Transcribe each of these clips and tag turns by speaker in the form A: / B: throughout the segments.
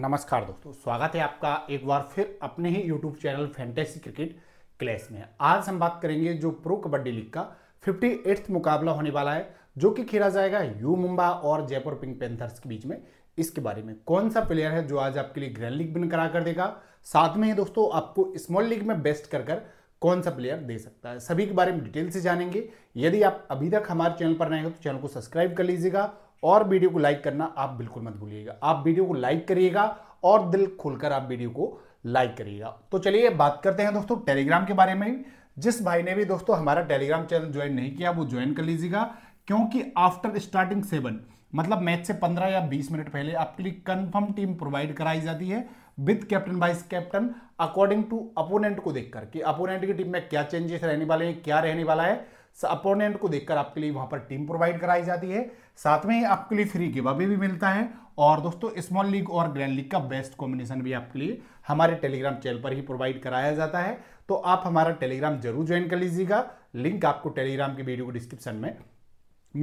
A: नमस्कार दोस्तों स्वागत है आपका एक बार फिर अपने ही YouTube channel fantasy cricket clash में आज हम बात करेंगे जो प्रो कबड्डी लीग का फिफ्टी एट्थ मुकाबला होने वाला है जो कि खेला जाएगा यू मुंबा और जयपुर पिंक पेंथर्स के बीच में इसके बारे में कौन सा प्लेयर है जो आज आपके लिए ग्रैंड लीग विन करा कर देगा साथ में ही दोस्तों आपको स्मॉल लीग में बेस्ट कर कर कौन सा प्लेयर दे सकता है सभी के बारे में डिटेल से जानेंगे यदि आप अभी तक हमारे चैनल पर नए हो तो चैनल को सब्सक्राइब कर लीजिएगा और वीडियो को लाइक करना आप बिल्कुल मत भूलिएगा आप वीडियो को लाइक करिएगा और दिल खोलकर आप वीडियो को लाइक करिएगा तो चलिए बात करते हैं दोस्तों टेलीग्राम के बारे में जिस भाई ने भी दोस्तों हमारा टेलीग्राम चैनल ज्वाइन नहीं किया वो ज्वाइन कर लीजिएगा क्योंकि आफ्टर स्टार्टिंग सेवन मतलब मैच से पंद्रह या बीस मिनट पहले आपके लिए कंफर्म टीम प्रोवाइड कराई जाती है with captain vice captain according to opponent को देखकर कि अपोनेंट की टीम में क्या चेंजेस रहने वाले हैं क्या रहने वाला है अपोनेंट को देखकर आपके लिए वहां पर टीम प्रोवाइड कराई जाती है साथ में आपके लिए फ्री गिवा भी मिलता है और दोस्तों स्मॉल लीग और ग्रैंड लीग का बेस्ट कॉम्बिनेशन भी आपके लिए हमारे टेलीग्राम चैनल पर ही प्रोवाइड कराया जाता है तो आप हमारा टेलीग्राम जरूर ज्वाइन कर लीजिएगा लिंक आपको टेलीग्राम की वीडियो को डिस्क्रिप्शन में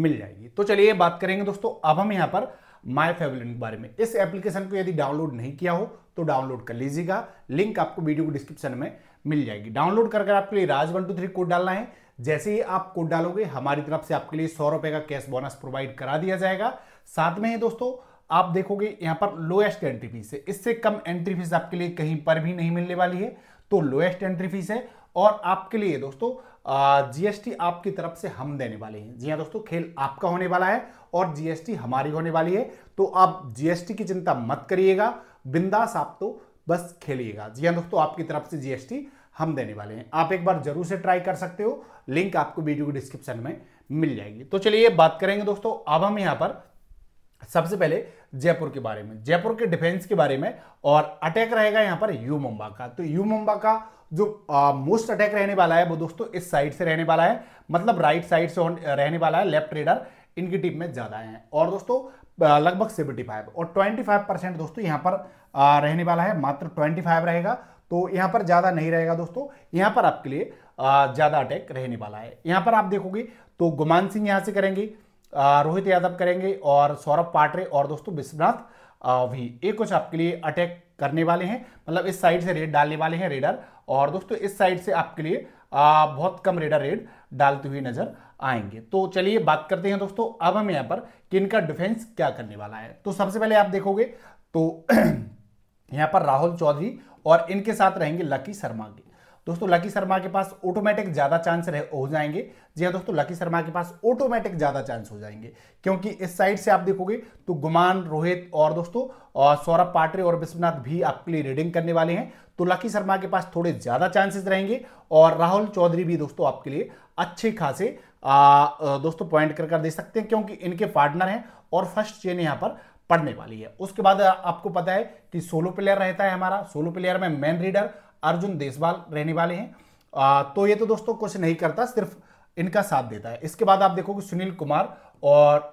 A: मिल जाएगी तो चलिए बात करेंगे दोस्तों अब हम यहाँ पर माय फेवरेट के बारे में इस एप्लीकेशन को यदि डाउनलोड नहीं किया हो तो डाउनलोड कर लीजिएगा लिंक आपको वीडियो को डिस्क्रिप्शन में मिल जाएगी डाउनलोड कर कर आपके लिए Raj one two three code डालना है जैसे ही आप कोड डालोगे हमारी तरफ से आपके लिए सौ रुपए का कैश बोनस प्रोवाइड करा दिया जाएगा साथ में है दोस्तों आप देखोगे यहाँ पर लोएस्ट एंट्री फीस है इससे कम एंट्री फीस आपके लिए कहीं पर भी नहीं मिलने वाली है तो लोएस्ट एंट्री फीस है और आपके लिए दोस्तों जीएसटी आपकी तरफ से हम देने वाले हैं जी हाँ दोस्तों खेल आपका होने वाला है और जीएसटी हमारी होने वाली है तो आप जीएसटी की चिंता मत करिएगा बिंदास आप तो बस खेलिएगा जी हाँ दोस्तों आपकी तरफ से जीएसटी हम देने वाले हैं आप एक बार जरूर से ट्राई कर सकते हो लिंक आपको वीडियो के डिस्क्रिप्शन में मिल जाएगी तो चलिए बात करेंगे दोस्तों अब हम यहाँ पर सबसे पहले जयपुर के बारे में जयपुर के डिफेंस के बारे में और अटैक रहेगा यहाँ पर यू मुंबा का तो यू मुंबा का जो मोस्ट अटैक रहने वाला है वो दोस्तों इस साइड से रहने वाला है मतलब राइट साइड से रहने वाला है लेफ्ट रेडर इनकी टीम में ज़्यादा है और दोस्तों लगभग सेवेंटी फाइव और ट्वेंटी फाइव परसेंट दोस्तों यहाँ पर रहने वाला है मात्र ट्वेंटी फाइव रहेगा तो यहाँ पर ज़्यादा नहीं रहेगा दोस्तों यहाँ पर आपके लिए ज़्यादा अटैक रहने वाला है यहाँ पर आप देखोगे तो गुमान सिंह यहाँ से करेंगे रोहित यादव करेंगे और सौरभ पाटरे और दोस्तों विश्वनाथ भी ये कुछ आपके लिए अटैक करने वाले हैं मतलब इस साइड से रेड डालने वाले हैं रेडर और दोस्तों इस साइड से आपके लिए आ, बहुत कम रेडा रेड डालते हुए नजर आएंगे तो चलिए बात करते हैं दोस्तों अब हम यहां पर कि इनका डिफेंस क्या करने वाला है तो सबसे पहले आप देखोगे तो यहां पर राहुल चौधरी और इनके साथ रहेंगे लकी शर्मा के दोस्तों लकी शर्मा के पास ऑटोमेटिक ज़्यादा चांस हो जाएंगे जी हाँ दोस्तों लकी शर्मा के पास ऑटोमेटिक ज़्यादा चांस हो जाएंगे क्योंकि इस साइड से आप देखोगे तो गुमान रोहित और दोस्तों सौरभ पाटरे और विश्वनाथ भी आपके लिए रीडिंग करने वाले हैं तो लकी शर्मा के पास थोड़े ज़्यादा चांसेस रहेंगे और राहुल चौधरी भी दोस्तों आपके लिए अच्छे खासे आ, दोस्तों पॉइंट कर कर दे सकते हैं क्योंकि इनके पार्टनर हैं और फर्स्ट चेन यहाँ पर पढ़ने वाली है उसके बाद आपको पता है कि सोलो प्लेयर रहता है हमारा सोलो प्लेयर में मेन रीडर अर्जुन देशवाल रहने वाले हैं आ, तो ये तो दोस्तों कुछ नहीं करता सिर्फ इनका साथ देता है इसके बाद आप देखोगे सुनील कुमार और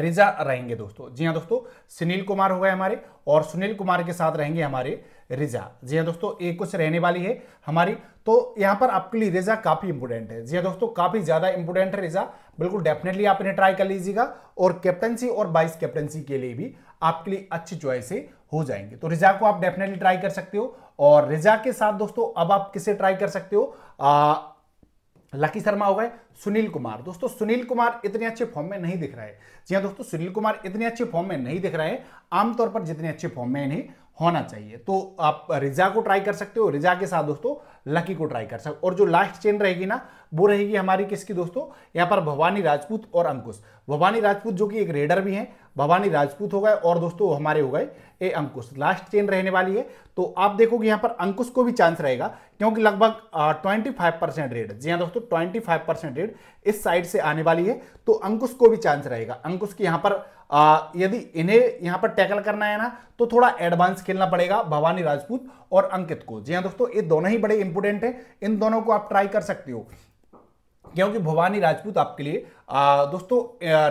A: रिजा रहेंगे दोस्तों जी हाँ दोस्तों सुनील कुमार हो गए हमारे और सुनील कुमार के साथ रहेंगे हमारे रिजा जी हाँ दोस्तों एक कुछ रहने वाली है हमारी तो यहाँ पर आपके लिए रिजा काफी इंपोर्टेंट है जी हाँ दोस्तों काफी ज्यादा इंपोर्टेंट है रिजा बिल्कुल डेफिनेटली आप इन्हें ट्राई कर लीजिएगा और कैप्टनसी और वाइस कैप्टनसी के लिए भी आपके लिए अच्छी चॉइस हो जाएंगे तो रिजा को आप डेफिनेटली ट्राई कर सकते हो और रिजा के साथ दोस्तों अब आप किसे ट्राई कर सकते हो आ, लकी शर्मा हो गए सुनील कुमार दोस्तों सुनील कुमार इतने अच्छे फॉर्म में नहीं दिख रहे हैं जी हाँ दोस्तों सुनील कुमार इतने अच्छे फॉर्म में नहीं दिख रहे हैं आमतौर पर जितने अच्छे फॉर्म में इन्हें होना चाहिए तो आप रिजा को ट्राई कर सकते हो रिजा के साथ दोस्तों लकी को ट्राई कर सकते और जो लास्ट चेन रहेगी ना वो रहेगी हमारी किसकी दोस्तों यहाँ पर भवानी राजपूत और अंकुश भवानी राजपूत जो कि एक रेडर भी हैं भवानी राजपूत हो गए और दोस्तों हमारे हो गए ए अंकुश लास्ट चेन रहने वाली है तो आप देखोगे यहाँ पर अंकुश को भी चांस रहेगा क्योंकि लगभग ट्वेंटी फाइव परसेंट रेट जी हाँ दोस्तों ट्वेंटी फाइव परसेंट रेट इस साइड से आने वाली है तो अंकुश को भी चांस रहेगा अंकुश की यहाँ पर यदि इन्हें यहां पर टैकल करना है ना तो थोड़ा एडवांस खेलना पड़ेगा भवानी राजपूत और अंकित को जी हाँ दोस्तों ये दोनों ही बड़े इंपोर्टेंट हैं इन दोनों को आप ट्राई कर सकते हो क्योंकि भवानी राजपूत आपके लिए आ, दोस्तों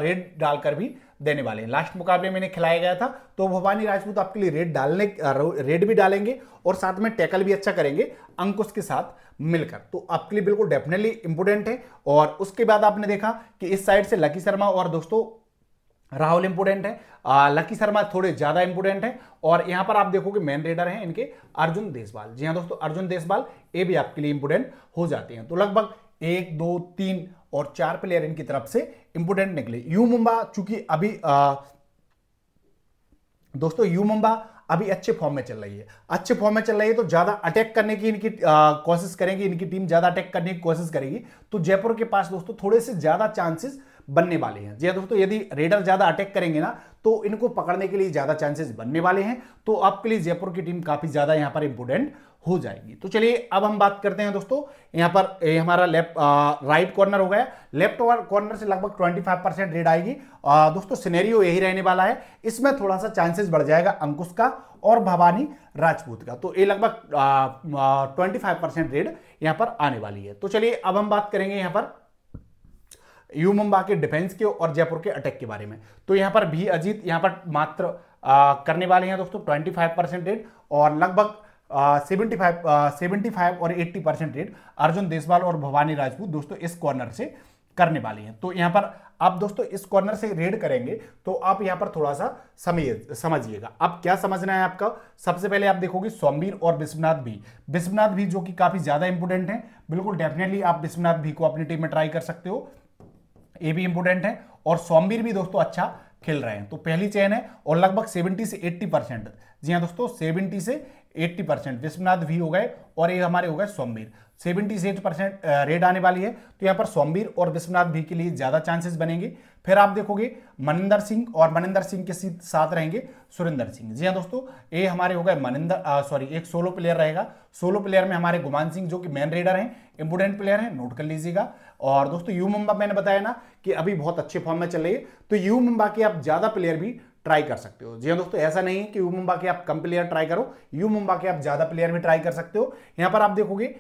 A: रेड डालकर भी देने वाले हैं लास्ट मुकाबले में इन्हें खिलाया गया था तो भवानी राजपूत आपके लिए रेड डालने रेड भी डालेंगे और साथ में टैकल भी अच्छा करेंगे अंकुश के साथ मिलकर तो आपके लिए बिल्कुल डेफिनेटली इंपोर्टेंट है और उसके बाद आपने देखा कि इस साइड से लकी शर्मा और दोस्तों राहुल इंपोर्टेंट है लकी शर्मा थोड़े ज्यादा इंपोर्टेंट है और यहां पर आप देखोगे मेन रेडर हैं इनके अर्जुन देशवाल जी हाँ दोस्तों अर्जुन देसवाल ये भी आपके लिए इंपोर्टेंट हो जाते हैं तो लगभग एक दो तीन और चार प्लेयर इनकी तरफ से इंपोर्टेंट निकले यू मुंबा चूंकि अभी आ, दोस्तों यू मुंबा अभी अच्छे फॉर्म में चल रही है अच्छे फॉर्म में चल रही है तो ज्यादा अटैक करने की इनकी कोशिश करेंगे इनकी टीम ज्यादा अटैक करने की कोशिश करेगी तो जयपुर के पास दोस्तों थोड़े से ज्यादा चांसेस बनने वाले हैं जी दोस्तों यदि रेडर ज़्यादा अटैक करेंगे ना तो इनको पकड़ने के लिए ज़्यादा चांसेस बनने वाले हैं तो आपके लिए जयपुर की टीम काफ़ी ज़्यादा यहाँ पर इंपोर्टेंट हो जाएगी तो चलिए अब हम बात करते हैं दोस्तों यहाँ पर हमारा लेफ्ट राइट कॉर्नर हो गया लेफ्ट कॉर्नर से लगभग 25 परसेंट रेड आएगी आ, दोस्तों सिनेरियो यही रहने वाला है इसमें थोड़ा सा चांसेस बढ़ जाएगा अंकुश का और भवानी राजपूत का तो ये लगभग ट्वेंटी फाइव परसेंट रेड यहाँ पर आने वाली है तो चलिए अब हम बात करेंगे यहाँ पर यू मुंबा के डिफेंस के और जयपुर के अटैक के बारे में तो यहाँ पर भी अजीत यहाँ पर मात्र आ, करने वाले हैं दोस्तों 25 परसेंट रेट और लगभग सेवेंटी फाइव सेवेंटी फाइव और 80 परसेंट रेट अर्जुन देसवाल और भवानी राजपूत दोस्तों इस कॉर्नर से करने वाले हैं तो यहाँ पर आप दोस्तों इस कॉर्नर से रेड करेंगे तो आप यहाँ पर थोड़ा सा समझिए समझिएगा अब क्या समझना है आपका सबसे पहले आप देखोगे सोमवीर और विश्वनाथ भी विश्वनाथ भी जो कि काफ़ी ज़्यादा इंपोर्टेंट है बिल्कुल डेफिनेटली आप विश्वनाथ भी को अपनी टीम में ट्राई कर सकते हो ये भी इंपोर्टेंट है और सोमवीर भी दोस्तों अच्छा खेल रहे हैं तो पहली चयन है और लगभग 70 से 80 परसेंट जी हाँ दोस्तों 70 से 80 परसेंट विश्वनाथ भी हो गए और ये हमारे हो गए सोमवीर सेवेंटी सेट परसेंट रेट आने वाली है तो यहाँ पर सोमवीर और विश्वनाथ भी के लिए ज़्यादा चांसेस बनेंगे फिर आप देखोगे मनिंदर सिंह और मनिंदर सिंह के साथ रहेंगे सुरेंद्र सिंह जी हाँ दोस्तों ये हमारे हो गए मनिंदर सॉरी एक सोलो प्लेयर रहेगा सोलो प्लेयर में हमारे गुमान सिंह जो कि मेन रेडर हैं इंपोर्टेंट प्लेयर हैं नोट कर लीजिएगा और दोस्तों यू मुंबा मैंने बताया ना कि अभी बहुत अच्छे फॉर्म में चल रही है तो यू मुंबा के आप ज़्यादा प्लेयर भी ट्राई कर सकते हो जी हाँ दोस्तों ऐसा नहीं है कि यू मुंबा के आप कम प्लेयर ट्राई करो यू मुंबा के आप ज़्यादा प्लेयर भी ट्राई कर सकते हो यहां पर आप देखोगे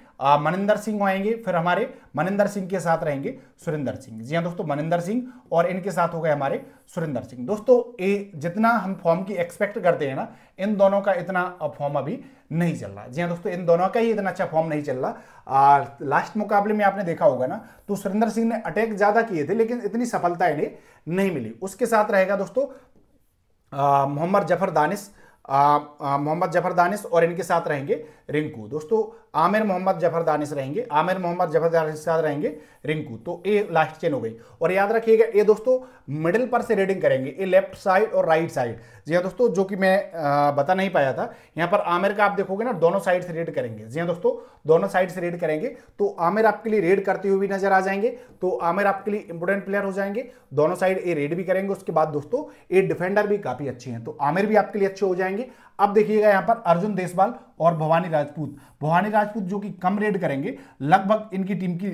A: मनिंदर सिंह आएंगे फिर हमारे मनिंदर सिंह के साथ रहेंगे सुरेंद्र सिंह जी हाँ दोस्तों मनिंदर सिंह और इनके साथ हो गए हमारे सुरेंद्र सिंह दोस्तों ए, जितना हम फॉर्म की एक्सपेक्ट करते हैं ना इन दोनों का इतना फॉर्म अभी नहीं चल रहा जी हाँ दोस्तों इन दोनों का ही इतना अच्छा फॉर्म नहीं चल रहा लास्ट मुकाबले में आपने देखा होगा ना तो सुरेंद्र सिंह ने अटैक ज़्यादा किए थे लेकिन इतनी सफलता इन्हें नहीं मिली उसके साथ रहेगा दोस्तों मोहम्मद जफर दानिश मोहम्मद जफर दानिश और इनके साथ रहेंगे रिंकू दोस्तों आमिर मोहम्मद जफर दानिश रहेंगे आमिर मोहम्मद जफर दानिश साथ रहेंगे रिंकू तो ए लास्ट चेन हो गई और याद रखिएगा ये दोस्तों मिडिल पर से रीडिंग करेंगे ये लेफ्ट साइड और राइट साइड जी हाँ दोस्तों जो कि मैं बता नहीं पाया था यहाँ पर आमिर का आप देखोगे ना दोनों साइड से रीड करेंगे जी हाँ दोस्तों दोनों साइड से रीड करेंगे तो आमिर आपके लिए रेड करते हुए भी नजर आ जाएंगे तो आमिर आपके लिए इंपोर्टेंट प्लेयर हो जाएंगे दोनों साइड ए रेड भी करेंगे उसके बाद दोस्तों ए डिफेंडर भी काफ़ी अच्छे हैं तो आमिर भी आपके लिए अच्छे हो जाएंगे अब देखिएगा यहां पर अर्जुन देसवाल और भवानी राजपूत भवानी राजपूत जो कि कम रेड करेंगे लगभग इनकी टीम की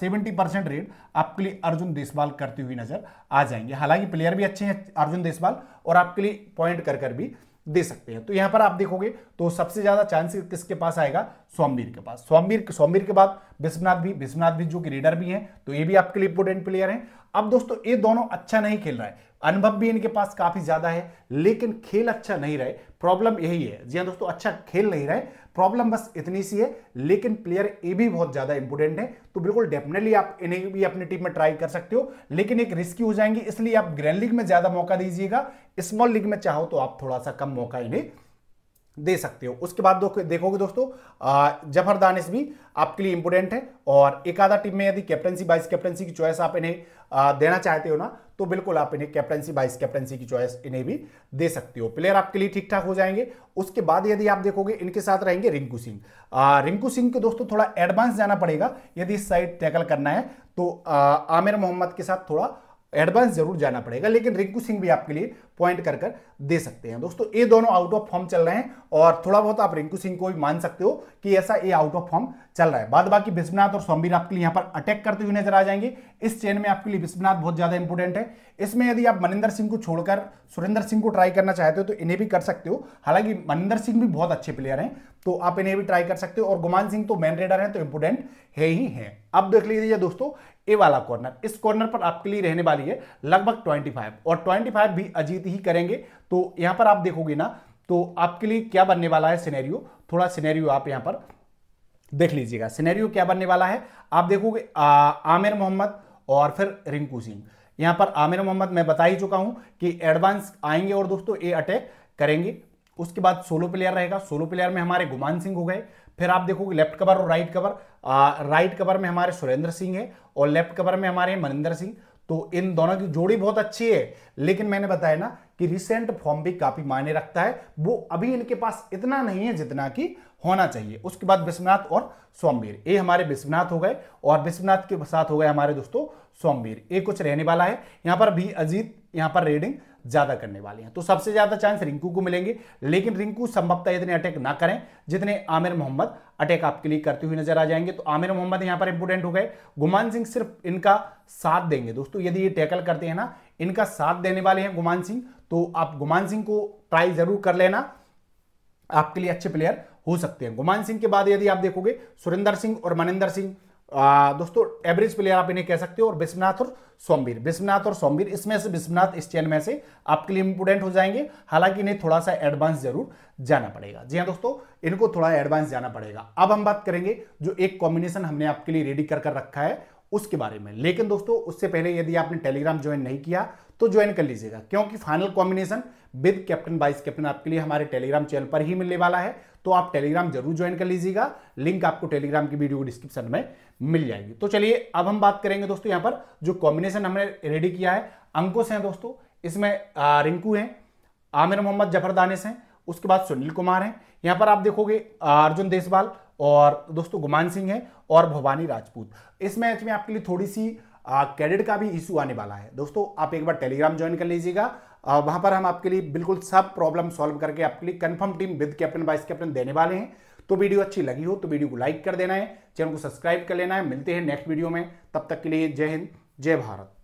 A: सेवेंटी परसेंट रेड आपके लिए अर्जुन देशवाल करती हुई नजर आ जाएंगे हालांकि प्लेयर भी अच्छे हैं अर्जुन देसवाल और आपके लिए पॉइंट कर कर भी दे सकते हैं तो यहां पर आप देखोगे तो सबसे ज्यादा चांस किसके पास आएगा सोमवीर के पास सोमवीर सोमवीर के बाद विश्वनाथ भी विश्वनाथ भी जो कि रेडर भी हैं तो ये भी आपके लिए इंपोर्टेंट प्लेयर हैं अब दोस्तों ये दोनों अच्छा नहीं खेल रहा है अनुभव भी इनके पास काफी ज्यादा है लेकिन खेल अच्छा नहीं रहे प्रॉब्लम यही है जी हाँ दोस्तों अच्छा खेल नहीं रहे प्रॉब्लम बस इतनी सी है लेकिन प्लेयर ए भी बहुत ज्यादा इंपोर्टेंट है तो बिल्कुल डेफिनेटली आप इन्हें भी अपनी टीम में ट्राई कर सकते हो लेकिन एक रिस्की हो जाएंगे इसलिए आप ग्रैंड लीग में ज्यादा मौका दीजिएगा स्मॉल लीग में चाहो तो आप थोड़ा सा कम मौका इन्हें दे सकते हो उसके बाद देखोगे दोस्तों जफर दानिश भी आपके लिए इंपोर्टेंट है और एक आधा टीम में यदि कैप्टनसी वाइस कैप्टनसी की चॉइस आप इन्हें देना चाहते हो ना तो बिल्कुल आप इन्हें कैप्टनसी वाइस कैप्टनसी की चॉइस इन्हें भी दे सकते हो प्लेयर आपके लिए ठीक ठाक हो जाएंगे उसके बाद यदि आप देखोगे इनके साथ रहेंगे रिंकू सिंह रिंकू सिंह के दोस्तों थोड़ा एडवांस जाना पड़ेगा यदि इस साइड टैकल करना है तो आ, आमिर मोहम्मद के साथ थोड़ा एडवांस जरूर जाना पड़ेगा लेकिन रिंकू सिंह भी आपके लिए पॉइंट कर कर दे सकते हैं दोस्तों ये दोनों आउट ऑफ फॉर्म चल रहे हैं और थोड़ा बहुत आप रिंकू सिंह को भी मान सकते हो कि ऐसा ये आउट ऑफ फॉर्म चल रहा है बाद बाकी विश्वनाथ और स्वामी आपके लिए यहाँ पर अटैक करते हुए नजर आ जाएंगे इस चेन में आपके लिए विश्वनाथ बहुत ज्यादा इंपोर्टेंट है इसमें यदि आप मनिंदर सिंह को छोड़कर सुरेंद्र सिंह को ट्राई करना चाहते हो तो इन्हें भी कर सकते हो हालांकि मनिंदर सिंह भी बहुत अच्छे प्लेयर हैं तो आप इन्हें भी ट्राई कर सकते हो और गुमान सिंह तो मैन रेडर है तो इंपोर्टेंट है ही है अब देख लीजिए दोस्तों ए वाला कॉर्नर इस कॉर्नर पर आपके लिए रहने वाली है लगभग 25 और 25 भी अजीत ही करेंगे तो यहां पर आप देखोगे ना तो आपके लिए क्या बनने वाला है सिनेरियो थोड़ा सिनेरियो आप यहां पर देख लीजिएगा सिनेरियो क्या बनने वाला है आप देखोगे आमिर मोहम्मद और फिर रिंकू सिंह यहां पर आमिर मोहम्मद मैं बता ही चुका हूं कि एडवांस आएंगे और दोस्तों ए अटैक करेंगे उसके बाद सोलो प्लेयर रहेगा सोलो प्लेयर में हमारे गुमान सिंह हो गए फिर आप देखोगे लेफ्ट कवर और राइट कवर आ, राइट कवर में हमारे सुरेंद्र सिंह है और लेफ्ट कवर में हमारे मनिंदर सिंह तो इन दोनों की जोड़ी बहुत अच्छी है लेकिन मैंने बताया ना कि रिसेंट फॉर्म भी काफी मायने रखता है वो अभी इनके पास इतना नहीं है जितना कि होना चाहिए उसके बाद विश्वनाथ और सोमवीर ये हमारे विश्वनाथ हो गए और विश्वनाथ के साथ हो गए हमारे दोस्तों सोमवीर ये कुछ रहने वाला है यहां पर भी अजीत यहां पर रेडिंग ज्यादा करने वाले हैं तो सबसे ज्यादा चांस रिंकू को मिलेंगे लेकिन रिंकू संभवतः इतने अटैक ना करें जितने आमिर मोहम्मद अटैक आपके लिए करते हुए नजर आ जाएंगे तो आमिर मोहम्मद यहां पर इंपोर्टेंट हो गए गुमान सिंह सिर्फ इनका साथ देंगे दोस्तों यदि ये टैकल करते हैं ना इनका साथ देने वाले हैं गुमान सिंह तो आप गुमान सिंह को ट्राई जरूर कर लेना आपके लिए अच्छे प्लेयर हो सकते हैं गुमान सिंह के बाद यदि आप देखोगे सुरेंद्र सिंह और मनिंदर सिंह आ, दोस्तों एवरेज प्लेयर आप इन्हें कह सकते हो और विश्वनाथ और सोमवीर विश्वनाथ और सोमवीर इसमें से विश्वनाथ इस चैन में से आपके लिए इंपोर्टेंट हो जाएंगे हालांकि इन्हें थोड़ा सा एडवांस जरूर जाना पड़ेगा जी हाँ दोस्तों इनको थोड़ा एडवांस जाना पड़ेगा अब हम बात करेंगे जो एक कॉम्बिनेशन हमने आपके लिए रेडी कर कर रखा है उसके बारे में लेकिन दोस्तों उससे पहले यदि आपने टेलीग्राम ज्वाइन नहीं किया तो ज्वाइन कर लीजिएगा क्योंकि final combination with captain vice captain आपके लिए हमारे टेलीग्राम चैनल पर ही मिलने वाला है तो आप टेलीग्राम जरूर ज्वाइन कर लीजिएगा लिंक आपको टेलीग्राम की वीडियो डिस्क्रिप्शन में मिल जाएगी तो चलिए अब हम बात करेंगे दोस्तों यहां पर जो कॉम्बिनेशन हमने रेडी किया है अंकुश हैं दोस्तों इसमें रिंकू हैं आमिर मोहम्मद जफर दानिश हैं उसके बाद सुनील कुमार हैं यहां पर आप देखोगे अर्जुन देशवाल और दोस्तों गुमान सिंह हैं और भवानी राजपूत इस मैच में आपके लिए थोड़ी सी क्रेडिट का भी इशू आने वाला है दोस्तों आप एक बार टेलीग्राम ज्वाइन कर लीजिएगा वहां पर हम आपके लिए बिल्कुल सब प्रॉब्लम सॉल्व करके आपके लिए confirm team with captain vice captain देने वाले हैं तो वीडियो अच्छी लगी हो तो वीडियो को लाइक कर देना है चैनल को सब्सक्राइब कर लेना है मिलते हैं नेक्स्ट वीडियो में तब तक के लिए जय हिंद जय भारत